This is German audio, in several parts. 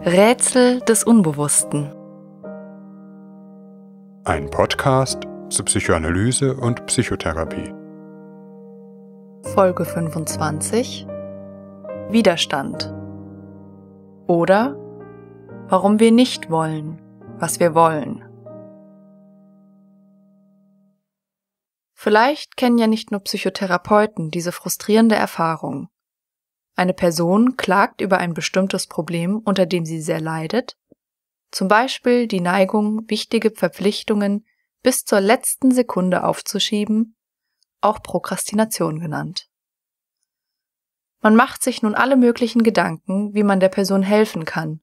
Rätsel des Unbewussten. Ein Podcast zu Psychoanalyse und Psychotherapie. Folge 25 Widerstand. Oder warum wir nicht wollen, was wir wollen. Vielleicht kennen ja nicht nur Psychotherapeuten diese frustrierende Erfahrung, eine Person klagt über ein bestimmtes Problem, unter dem sie sehr leidet, zum Beispiel die Neigung, wichtige Verpflichtungen bis zur letzten Sekunde aufzuschieben, auch Prokrastination genannt. Man macht sich nun alle möglichen Gedanken, wie man der Person helfen kann,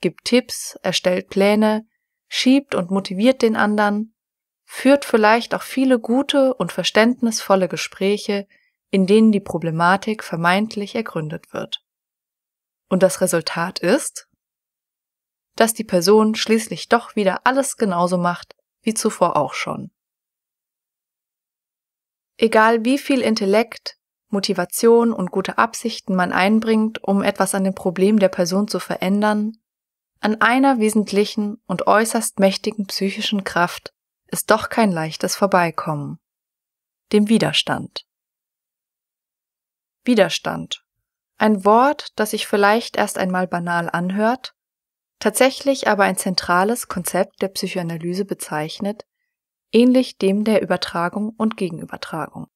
gibt Tipps, erstellt Pläne, schiebt und motiviert den anderen, führt vielleicht auch viele gute und verständnisvolle Gespräche, in denen die Problematik vermeintlich ergründet wird. Und das Resultat ist, dass die Person schließlich doch wieder alles genauso macht wie zuvor auch schon. Egal wie viel Intellekt, Motivation und gute Absichten man einbringt, um etwas an dem Problem der Person zu verändern, an einer wesentlichen und äußerst mächtigen psychischen Kraft ist doch kein leichtes Vorbeikommen, dem Widerstand. Widerstand. Ein Wort, das sich vielleicht erst einmal banal anhört, tatsächlich aber ein zentrales Konzept der Psychoanalyse bezeichnet, ähnlich dem der Übertragung und Gegenübertragung.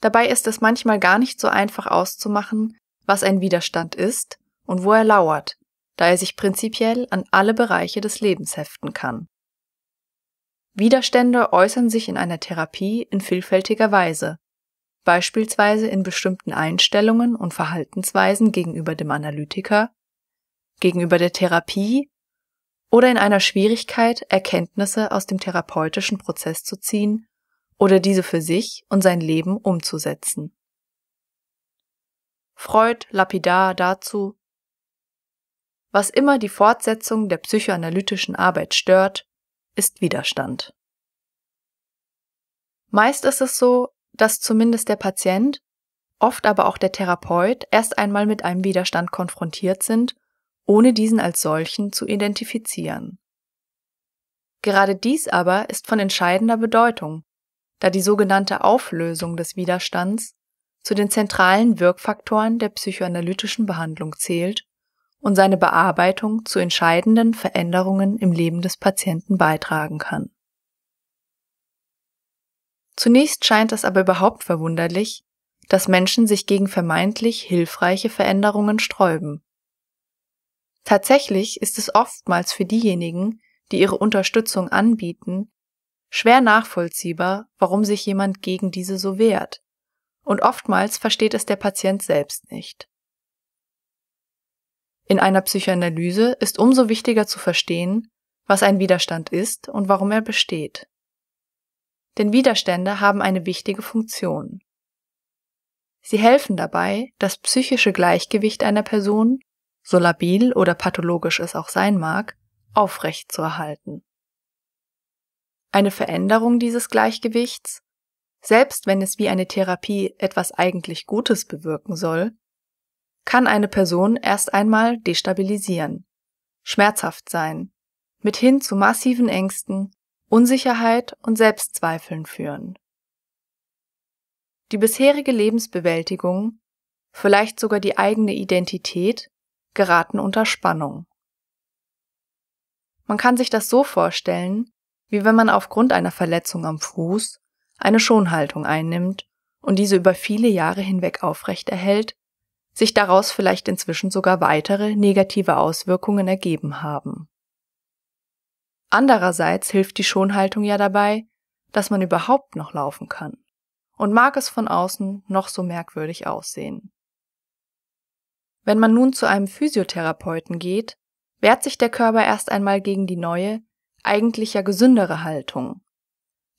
Dabei ist es manchmal gar nicht so einfach auszumachen, was ein Widerstand ist und wo er lauert, da er sich prinzipiell an alle Bereiche des Lebens heften kann. Widerstände äußern sich in einer Therapie in vielfältiger Weise, beispielsweise in bestimmten Einstellungen und Verhaltensweisen gegenüber dem Analytiker, gegenüber der Therapie oder in einer Schwierigkeit, Erkenntnisse aus dem therapeutischen Prozess zu ziehen oder diese für sich und sein Leben umzusetzen. Freud lapidar dazu, was immer die Fortsetzung der psychoanalytischen Arbeit stört, ist Widerstand. Meist ist es so, dass zumindest der Patient, oft aber auch der Therapeut erst einmal mit einem Widerstand konfrontiert sind, ohne diesen als solchen zu identifizieren. Gerade dies aber ist von entscheidender Bedeutung, da die sogenannte Auflösung des Widerstands zu den zentralen Wirkfaktoren der psychoanalytischen Behandlung zählt und seine Bearbeitung zu entscheidenden Veränderungen im Leben des Patienten beitragen kann. Zunächst scheint es aber überhaupt verwunderlich, dass Menschen sich gegen vermeintlich hilfreiche Veränderungen sträuben. Tatsächlich ist es oftmals für diejenigen, die ihre Unterstützung anbieten, schwer nachvollziehbar, warum sich jemand gegen diese so wehrt, und oftmals versteht es der Patient selbst nicht. In einer Psychoanalyse ist umso wichtiger zu verstehen, was ein Widerstand ist und warum er besteht denn Widerstände haben eine wichtige Funktion. Sie helfen dabei, das psychische Gleichgewicht einer Person, so labil oder pathologisch es auch sein mag, aufrechtzuerhalten. Eine Veränderung dieses Gleichgewichts, selbst wenn es wie eine Therapie etwas eigentlich Gutes bewirken soll, kann eine Person erst einmal destabilisieren, schmerzhaft sein, mithin zu massiven Ängsten, Unsicherheit und Selbstzweifeln führen. Die bisherige Lebensbewältigung, vielleicht sogar die eigene Identität, geraten unter Spannung. Man kann sich das so vorstellen, wie wenn man aufgrund einer Verletzung am Fuß eine Schonhaltung einnimmt und diese über viele Jahre hinweg aufrecht erhält, sich daraus vielleicht inzwischen sogar weitere negative Auswirkungen ergeben haben. Andererseits hilft die Schonhaltung ja dabei, dass man überhaupt noch laufen kann. Und mag es von außen noch so merkwürdig aussehen. Wenn man nun zu einem Physiotherapeuten geht, wehrt sich der Körper erst einmal gegen die neue, eigentlich ja gesündere Haltung.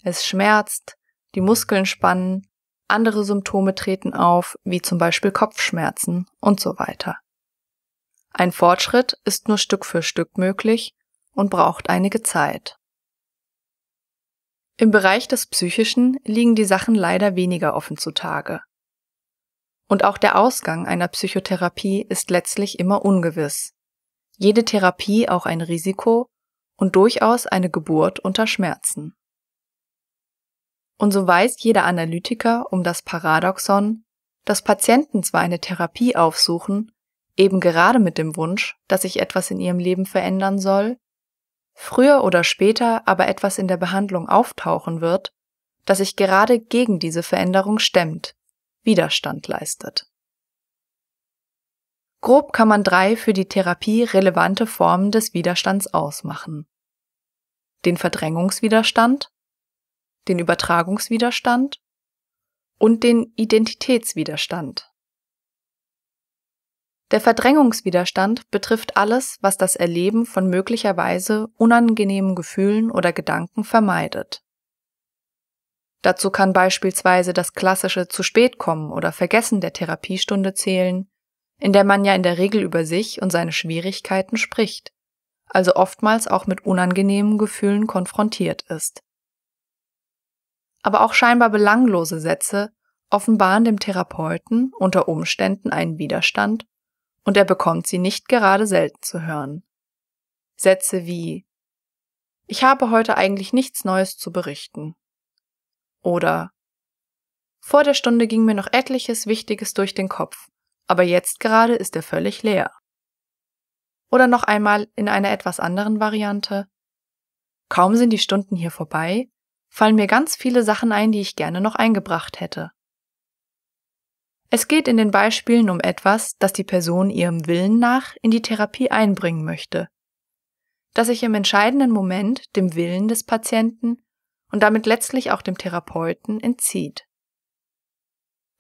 Es schmerzt, die Muskeln spannen, andere Symptome treten auf, wie zum Beispiel Kopfschmerzen und so weiter. Ein Fortschritt ist nur Stück für Stück möglich und braucht einige Zeit. Im Bereich des Psychischen liegen die Sachen leider weniger offen zutage. Und auch der Ausgang einer Psychotherapie ist letztlich immer ungewiss. Jede Therapie auch ein Risiko und durchaus eine Geburt unter Schmerzen. Und so weiß jeder Analytiker um das Paradoxon, dass Patienten zwar eine Therapie aufsuchen, eben gerade mit dem Wunsch, dass sich etwas in ihrem Leben verändern soll, früher oder später aber etwas in der Behandlung auftauchen wird, das sich gerade gegen diese Veränderung stemmt, Widerstand leistet. Grob kann man drei für die Therapie relevante Formen des Widerstands ausmachen. Den Verdrängungswiderstand, den Übertragungswiderstand und den Identitätswiderstand. Der Verdrängungswiderstand betrifft alles, was das Erleben von möglicherweise unangenehmen Gefühlen oder Gedanken vermeidet. Dazu kann beispielsweise das klassische zu spät kommen oder Vergessen der Therapiestunde zählen, in der man ja in der Regel über sich und seine Schwierigkeiten spricht, also oftmals auch mit unangenehmen Gefühlen konfrontiert ist. Aber auch scheinbar belanglose Sätze offenbaren dem Therapeuten unter Umständen einen Widerstand und er bekommt sie nicht gerade selten zu hören. Sätze wie Ich habe heute eigentlich nichts Neues zu berichten. Oder Vor der Stunde ging mir noch etliches Wichtiges durch den Kopf, aber jetzt gerade ist er völlig leer. Oder noch einmal in einer etwas anderen Variante Kaum sind die Stunden hier vorbei, fallen mir ganz viele Sachen ein, die ich gerne noch eingebracht hätte. Es geht in den Beispielen um etwas, das die Person ihrem Willen nach in die Therapie einbringen möchte, das sich im entscheidenden Moment dem Willen des Patienten und damit letztlich auch dem Therapeuten entzieht.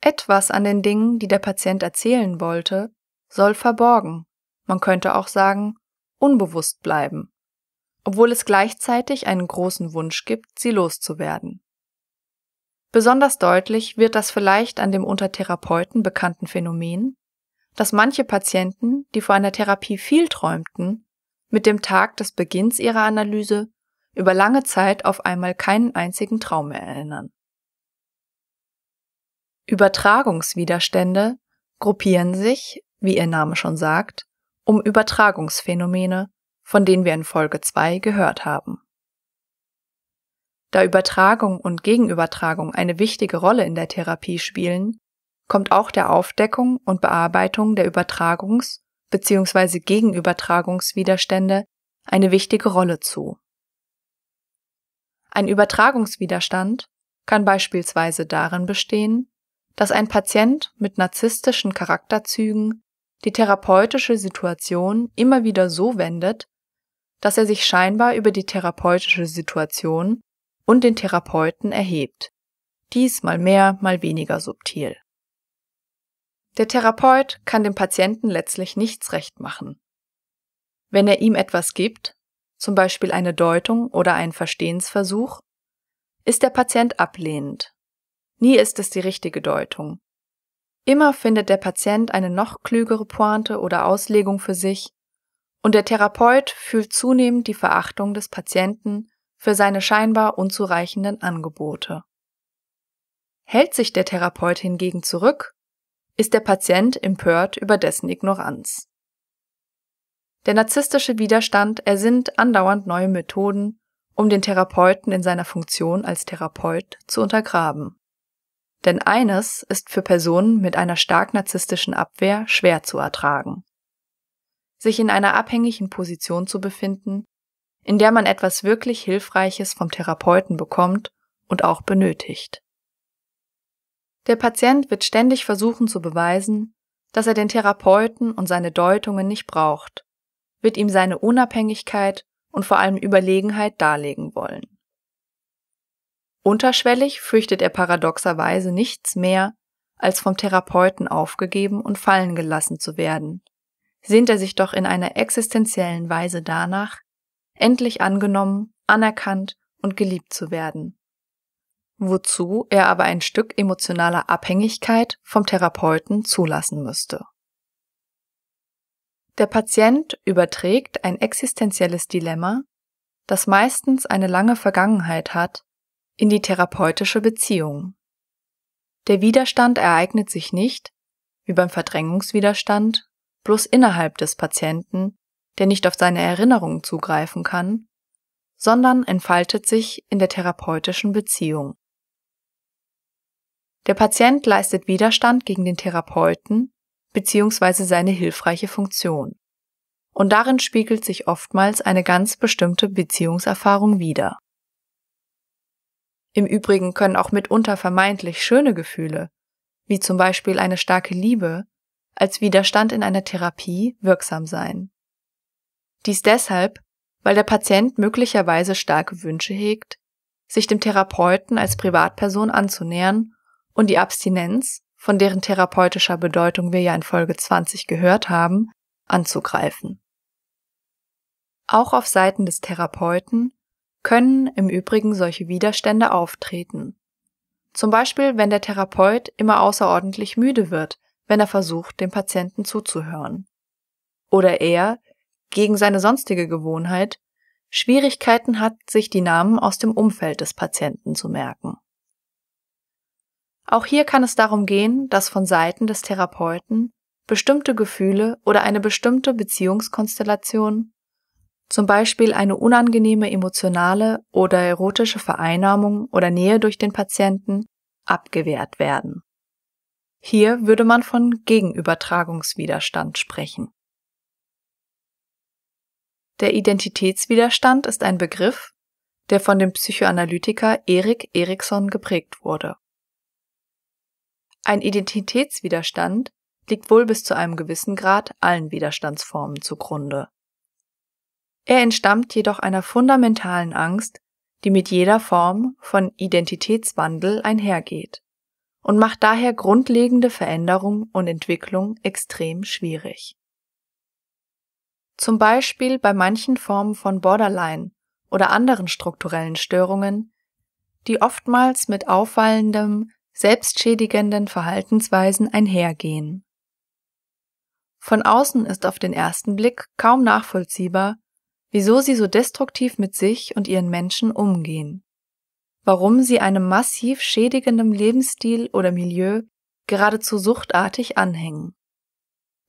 Etwas an den Dingen, die der Patient erzählen wollte, soll verborgen, man könnte auch sagen, unbewusst bleiben, obwohl es gleichzeitig einen großen Wunsch gibt, sie loszuwerden. Besonders deutlich wird das vielleicht an dem unter Therapeuten bekannten Phänomen, dass manche Patienten, die vor einer Therapie viel träumten, mit dem Tag des Beginns ihrer Analyse über lange Zeit auf einmal keinen einzigen Traum mehr erinnern. Übertragungswiderstände gruppieren sich, wie ihr Name schon sagt, um Übertragungsphänomene, von denen wir in Folge 2 gehört haben. Da Übertragung und Gegenübertragung eine wichtige Rolle in der Therapie spielen, kommt auch der Aufdeckung und Bearbeitung der Übertragungs- bzw. Gegenübertragungswiderstände eine wichtige Rolle zu. Ein Übertragungswiderstand kann beispielsweise darin bestehen, dass ein Patient mit narzisstischen Charakterzügen die therapeutische Situation immer wieder so wendet, dass er sich scheinbar über die therapeutische Situation und den Therapeuten erhebt, diesmal mehr, mal weniger subtil. Der Therapeut kann dem Patienten letztlich nichts recht machen. Wenn er ihm etwas gibt, zum Beispiel eine Deutung oder einen Verstehensversuch, ist der Patient ablehnend. Nie ist es die richtige Deutung. Immer findet der Patient eine noch klügere Pointe oder Auslegung für sich, und der Therapeut fühlt zunehmend die Verachtung des Patienten für seine scheinbar unzureichenden Angebote. Hält sich der Therapeut hingegen zurück, ist der Patient empört über dessen Ignoranz. Der narzisstische Widerstand ersinnt andauernd neue Methoden, um den Therapeuten in seiner Funktion als Therapeut zu untergraben. Denn eines ist für Personen mit einer stark narzisstischen Abwehr schwer zu ertragen. Sich in einer abhängigen Position zu befinden, in der man etwas wirklich Hilfreiches vom Therapeuten bekommt und auch benötigt. Der Patient wird ständig versuchen zu beweisen, dass er den Therapeuten und seine Deutungen nicht braucht, wird ihm seine Unabhängigkeit und vor allem Überlegenheit darlegen wollen. Unterschwellig fürchtet er paradoxerweise nichts mehr, als vom Therapeuten aufgegeben und fallen gelassen zu werden, sehnt er sich doch in einer existenziellen Weise danach, endlich angenommen, anerkannt und geliebt zu werden. Wozu er aber ein Stück emotionaler Abhängigkeit vom Therapeuten zulassen müsste. Der Patient überträgt ein existenzielles Dilemma, das meistens eine lange Vergangenheit hat, in die therapeutische Beziehung. Der Widerstand ereignet sich nicht, wie beim Verdrängungswiderstand, bloß innerhalb des Patienten, der nicht auf seine Erinnerungen zugreifen kann, sondern entfaltet sich in der therapeutischen Beziehung. Der Patient leistet Widerstand gegen den Therapeuten bzw. seine hilfreiche Funktion. Und darin spiegelt sich oftmals eine ganz bestimmte Beziehungserfahrung wider. Im Übrigen können auch mitunter vermeintlich schöne Gefühle, wie zum Beispiel eine starke Liebe, als Widerstand in einer Therapie wirksam sein. Dies deshalb, weil der Patient möglicherweise starke Wünsche hegt, sich dem Therapeuten als Privatperson anzunähern und die Abstinenz, von deren therapeutischer Bedeutung wir ja in Folge 20 gehört haben, anzugreifen. Auch auf Seiten des Therapeuten können im Übrigen solche Widerstände auftreten. Zum Beispiel, wenn der Therapeut immer außerordentlich müde wird, wenn er versucht, dem Patienten zuzuhören. Oder er gegen seine sonstige Gewohnheit Schwierigkeiten hat, sich die Namen aus dem Umfeld des Patienten zu merken. Auch hier kann es darum gehen, dass von Seiten des Therapeuten bestimmte Gefühle oder eine bestimmte Beziehungskonstellation, zum Beispiel eine unangenehme emotionale oder erotische Vereinnahmung oder Nähe durch den Patienten, abgewehrt werden. Hier würde man von Gegenübertragungswiderstand sprechen. Der Identitätswiderstand ist ein Begriff, der von dem Psychoanalytiker Erik Erikson geprägt wurde. Ein Identitätswiderstand liegt wohl bis zu einem gewissen Grad allen Widerstandsformen zugrunde. Er entstammt jedoch einer fundamentalen Angst, die mit jeder Form von Identitätswandel einhergeht und macht daher grundlegende Veränderung und Entwicklung extrem schwierig. Zum Beispiel bei manchen Formen von Borderline oder anderen strukturellen Störungen, die oftmals mit auffallendem, selbstschädigenden Verhaltensweisen einhergehen. Von außen ist auf den ersten Blick kaum nachvollziehbar, wieso sie so destruktiv mit sich und ihren Menschen umgehen, warum sie einem massiv schädigenden Lebensstil oder Milieu geradezu suchtartig anhängen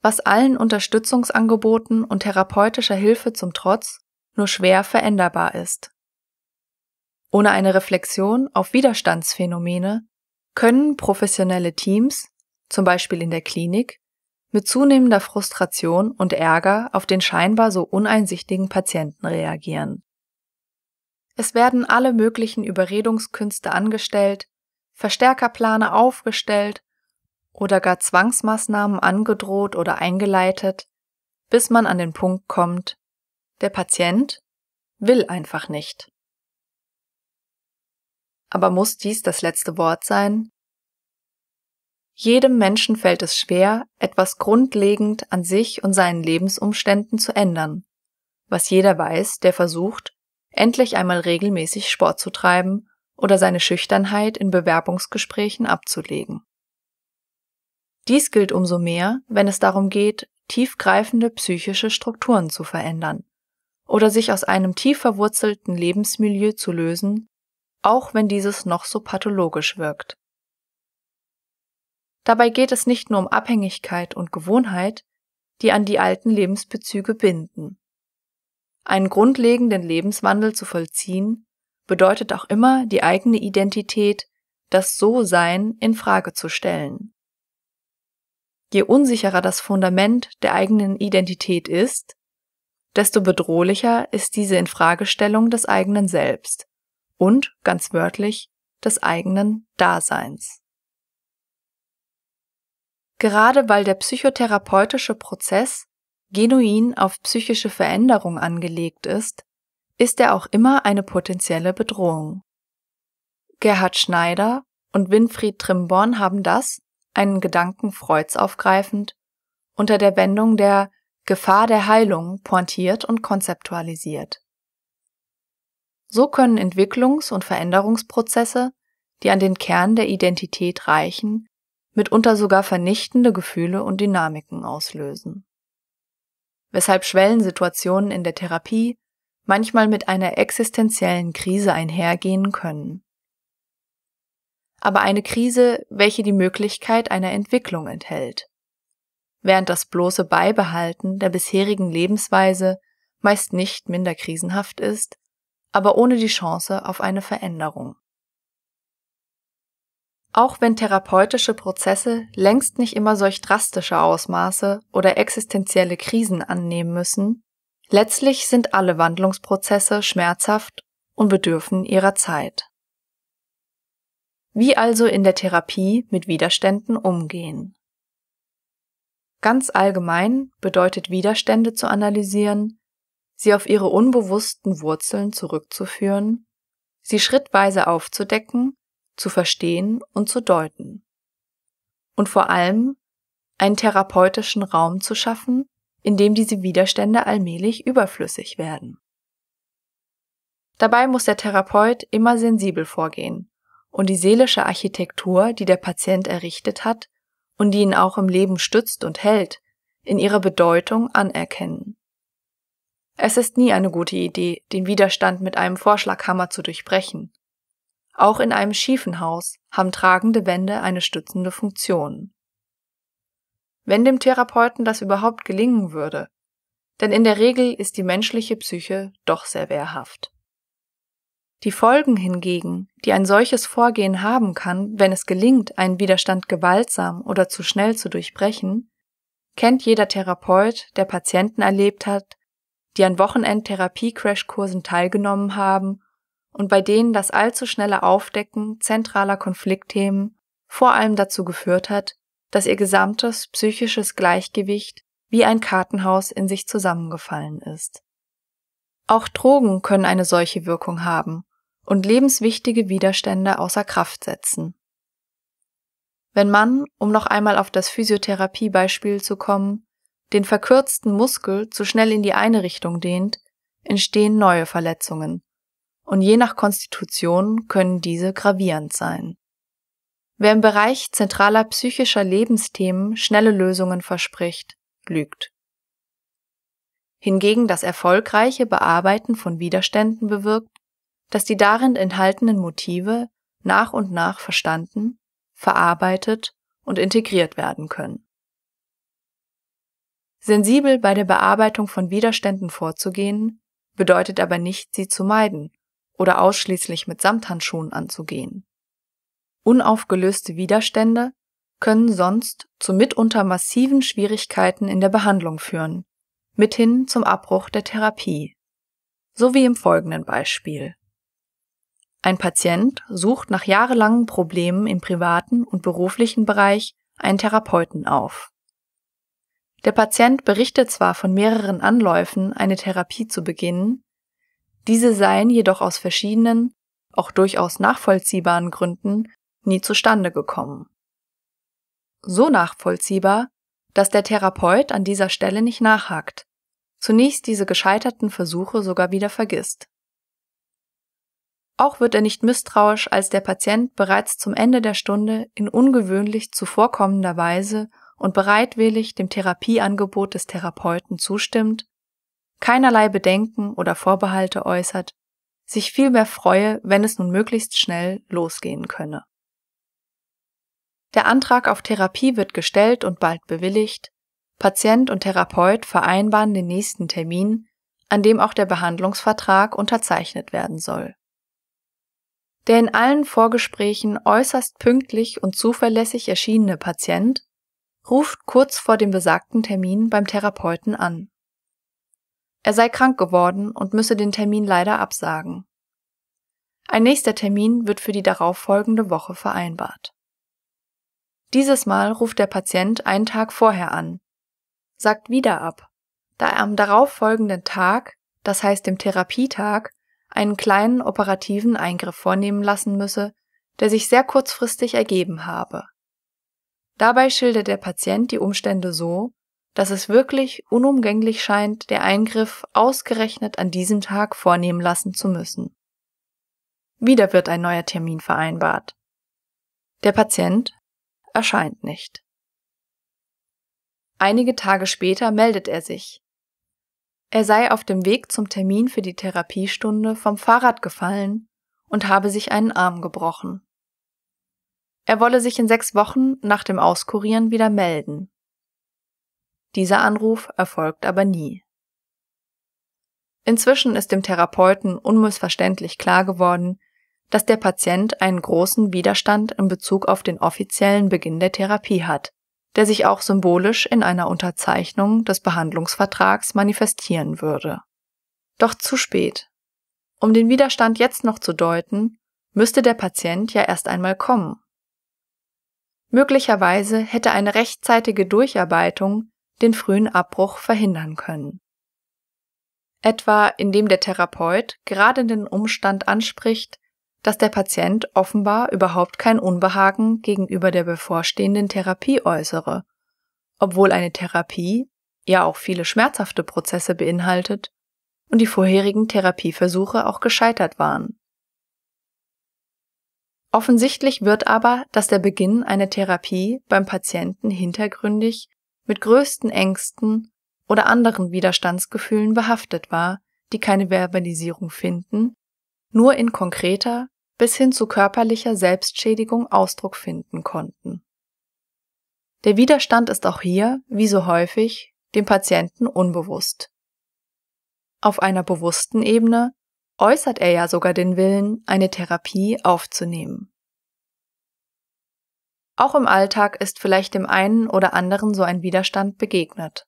was allen Unterstützungsangeboten und therapeutischer Hilfe zum Trotz nur schwer veränderbar ist. Ohne eine Reflexion auf Widerstandsphänomene können professionelle Teams, zum Beispiel in der Klinik, mit zunehmender Frustration und Ärger auf den scheinbar so uneinsichtigen Patienten reagieren. Es werden alle möglichen Überredungskünste angestellt, Verstärkerplane aufgestellt oder gar Zwangsmaßnahmen angedroht oder eingeleitet, bis man an den Punkt kommt, der Patient will einfach nicht. Aber muss dies das letzte Wort sein? Jedem Menschen fällt es schwer, etwas grundlegend an sich und seinen Lebensumständen zu ändern, was jeder weiß, der versucht, endlich einmal regelmäßig Sport zu treiben oder seine Schüchternheit in Bewerbungsgesprächen abzulegen. Dies gilt umso mehr, wenn es darum geht, tiefgreifende psychische Strukturen zu verändern oder sich aus einem tief verwurzelten Lebensmilieu zu lösen, auch wenn dieses noch so pathologisch wirkt. Dabei geht es nicht nur um Abhängigkeit und Gewohnheit, die an die alten Lebensbezüge binden. Einen grundlegenden Lebenswandel zu vollziehen, bedeutet auch immer, die eigene Identität, das So-Sein in Frage zu stellen. Je unsicherer das Fundament der eigenen Identität ist, desto bedrohlicher ist diese Infragestellung des eigenen Selbst und, ganz wörtlich, des eigenen Daseins. Gerade weil der psychotherapeutische Prozess genuin auf psychische Veränderung angelegt ist, ist er auch immer eine potenzielle Bedrohung. Gerhard Schneider und Winfried Trimborn haben das einen Gedanken Freuds aufgreifend, unter der Wendung der Gefahr der Heilung pointiert und konzeptualisiert. So können Entwicklungs- und Veränderungsprozesse, die an den Kern der Identität reichen, mitunter sogar vernichtende Gefühle und Dynamiken auslösen. Weshalb Schwellensituationen in der Therapie manchmal mit einer existenziellen Krise einhergehen können aber eine Krise, welche die Möglichkeit einer Entwicklung enthält. Während das bloße Beibehalten der bisherigen Lebensweise meist nicht minder krisenhaft ist, aber ohne die Chance auf eine Veränderung. Auch wenn therapeutische Prozesse längst nicht immer solch drastische Ausmaße oder existenzielle Krisen annehmen müssen, letztlich sind alle Wandlungsprozesse schmerzhaft und bedürfen ihrer Zeit. Wie also in der Therapie mit Widerständen umgehen. Ganz allgemein bedeutet Widerstände zu analysieren, sie auf ihre unbewussten Wurzeln zurückzuführen, sie schrittweise aufzudecken, zu verstehen und zu deuten. Und vor allem einen therapeutischen Raum zu schaffen, in dem diese Widerstände allmählich überflüssig werden. Dabei muss der Therapeut immer sensibel vorgehen und die seelische Architektur, die der Patient errichtet hat und die ihn auch im Leben stützt und hält, in ihrer Bedeutung anerkennen. Es ist nie eine gute Idee, den Widerstand mit einem Vorschlaghammer zu durchbrechen. Auch in einem schiefen Haus haben tragende Wände eine stützende Funktion. Wenn dem Therapeuten das überhaupt gelingen würde, denn in der Regel ist die menschliche Psyche doch sehr wehrhaft. Die Folgen hingegen, die ein solches Vorgehen haben kann, wenn es gelingt, einen Widerstand gewaltsam oder zu schnell zu durchbrechen, kennt jeder Therapeut, der Patienten erlebt hat, die an wochenendtherapie crashkursen teilgenommen haben und bei denen das allzu schnelle Aufdecken zentraler Konfliktthemen vor allem dazu geführt hat, dass ihr gesamtes psychisches Gleichgewicht wie ein Kartenhaus in sich zusammengefallen ist. Auch Drogen können eine solche Wirkung haben und lebenswichtige Widerstände außer Kraft setzen. Wenn man, um noch einmal auf das Physiotherapiebeispiel zu kommen, den verkürzten Muskel zu schnell in die eine Richtung dehnt, entstehen neue Verletzungen, und je nach Konstitution können diese gravierend sein. Wer im Bereich zentraler psychischer Lebensthemen schnelle Lösungen verspricht, lügt hingegen das erfolgreiche Bearbeiten von Widerständen bewirkt, dass die darin enthaltenen Motive nach und nach verstanden, verarbeitet und integriert werden können. Sensibel bei der Bearbeitung von Widerständen vorzugehen, bedeutet aber nicht, sie zu meiden oder ausschließlich mit Samthandschuhen anzugehen. Unaufgelöste Widerstände können sonst zu mitunter massiven Schwierigkeiten in der Behandlung führen mithin zum Abbruch der Therapie. So wie im folgenden Beispiel. Ein Patient sucht nach jahrelangen Problemen im privaten und beruflichen Bereich einen Therapeuten auf. Der Patient berichtet zwar von mehreren Anläufen, eine Therapie zu beginnen, diese seien jedoch aus verschiedenen, auch durchaus nachvollziehbaren Gründen nie zustande gekommen. So nachvollziehbar, dass der Therapeut an dieser Stelle nicht nachhakt, zunächst diese gescheiterten Versuche sogar wieder vergisst. Auch wird er nicht misstrauisch, als der Patient bereits zum Ende der Stunde in ungewöhnlich zuvorkommender Weise und bereitwillig dem Therapieangebot des Therapeuten zustimmt, keinerlei Bedenken oder Vorbehalte äußert, sich vielmehr freue, wenn es nun möglichst schnell losgehen könne. Der Antrag auf Therapie wird gestellt und bald bewilligt. Patient und Therapeut vereinbaren den nächsten Termin, an dem auch der Behandlungsvertrag unterzeichnet werden soll. Der in allen Vorgesprächen äußerst pünktlich und zuverlässig erschienene Patient ruft kurz vor dem besagten Termin beim Therapeuten an. Er sei krank geworden und müsse den Termin leider absagen. Ein nächster Termin wird für die darauffolgende Woche vereinbart. Dieses Mal ruft der Patient einen Tag vorher an, sagt wieder ab, da er am darauffolgenden Tag, das heißt dem Therapietag, einen kleinen operativen Eingriff vornehmen lassen müsse, der sich sehr kurzfristig ergeben habe. Dabei schildert der Patient die Umstände so, dass es wirklich unumgänglich scheint, der Eingriff ausgerechnet an diesem Tag vornehmen lassen zu müssen. Wieder wird ein neuer Termin vereinbart. Der Patient erscheint nicht. Einige Tage später meldet er sich. Er sei auf dem Weg zum Termin für die Therapiestunde vom Fahrrad gefallen und habe sich einen Arm gebrochen. Er wolle sich in sechs Wochen nach dem Auskurieren wieder melden. Dieser Anruf erfolgt aber nie. Inzwischen ist dem Therapeuten unmissverständlich klar geworden, dass der Patient einen großen Widerstand in Bezug auf den offiziellen Beginn der Therapie hat, der sich auch symbolisch in einer Unterzeichnung des Behandlungsvertrags manifestieren würde. Doch zu spät. Um den Widerstand jetzt noch zu deuten, müsste der Patient ja erst einmal kommen. Möglicherweise hätte eine rechtzeitige Durcharbeitung den frühen Abbruch verhindern können. Etwa indem der Therapeut gerade den Umstand anspricht, dass der Patient offenbar überhaupt kein Unbehagen gegenüber der bevorstehenden Therapie äußere, obwohl eine Therapie ja auch viele schmerzhafte Prozesse beinhaltet und die vorherigen Therapieversuche auch gescheitert waren. Offensichtlich wird aber, dass der Beginn einer Therapie beim Patienten hintergründig mit größten Ängsten oder anderen Widerstandsgefühlen behaftet war, die keine Verbalisierung finden, nur in konkreter, bis hin zu körperlicher Selbstschädigung Ausdruck finden konnten. Der Widerstand ist auch hier, wie so häufig, dem Patienten unbewusst. Auf einer bewussten Ebene äußert er ja sogar den Willen, eine Therapie aufzunehmen. Auch im Alltag ist vielleicht dem einen oder anderen so ein Widerstand begegnet.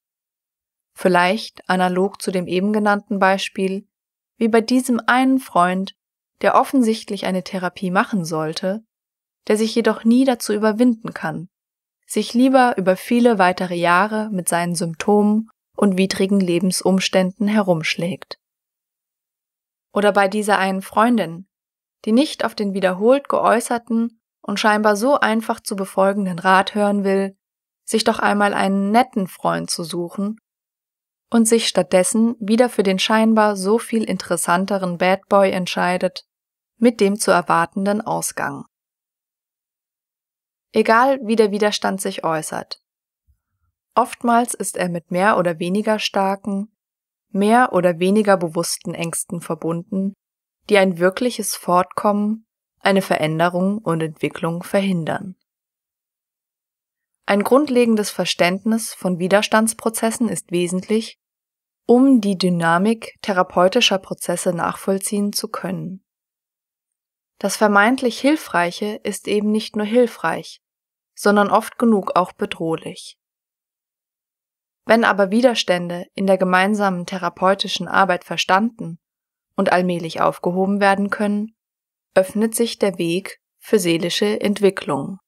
Vielleicht, analog zu dem eben genannten Beispiel, wie bei diesem einen Freund, der offensichtlich eine Therapie machen sollte, der sich jedoch nie dazu überwinden kann, sich lieber über viele weitere Jahre mit seinen Symptomen und widrigen Lebensumständen herumschlägt. Oder bei dieser einen Freundin, die nicht auf den wiederholt geäußerten und scheinbar so einfach zu befolgenden Rat hören will, sich doch einmal einen netten Freund zu suchen und sich stattdessen wieder für den scheinbar so viel interessanteren Bad Boy entscheidet, mit dem zu erwartenden Ausgang. Egal wie der Widerstand sich äußert. Oftmals ist er mit mehr oder weniger starken, mehr oder weniger bewussten Ängsten verbunden, die ein wirkliches Fortkommen, eine Veränderung und Entwicklung verhindern ein grundlegendes Verständnis von Widerstandsprozessen ist wesentlich, um die Dynamik therapeutischer Prozesse nachvollziehen zu können. Das vermeintlich Hilfreiche ist eben nicht nur hilfreich, sondern oft genug auch bedrohlich. Wenn aber Widerstände in der gemeinsamen therapeutischen Arbeit verstanden und allmählich aufgehoben werden können, öffnet sich der Weg für seelische Entwicklung.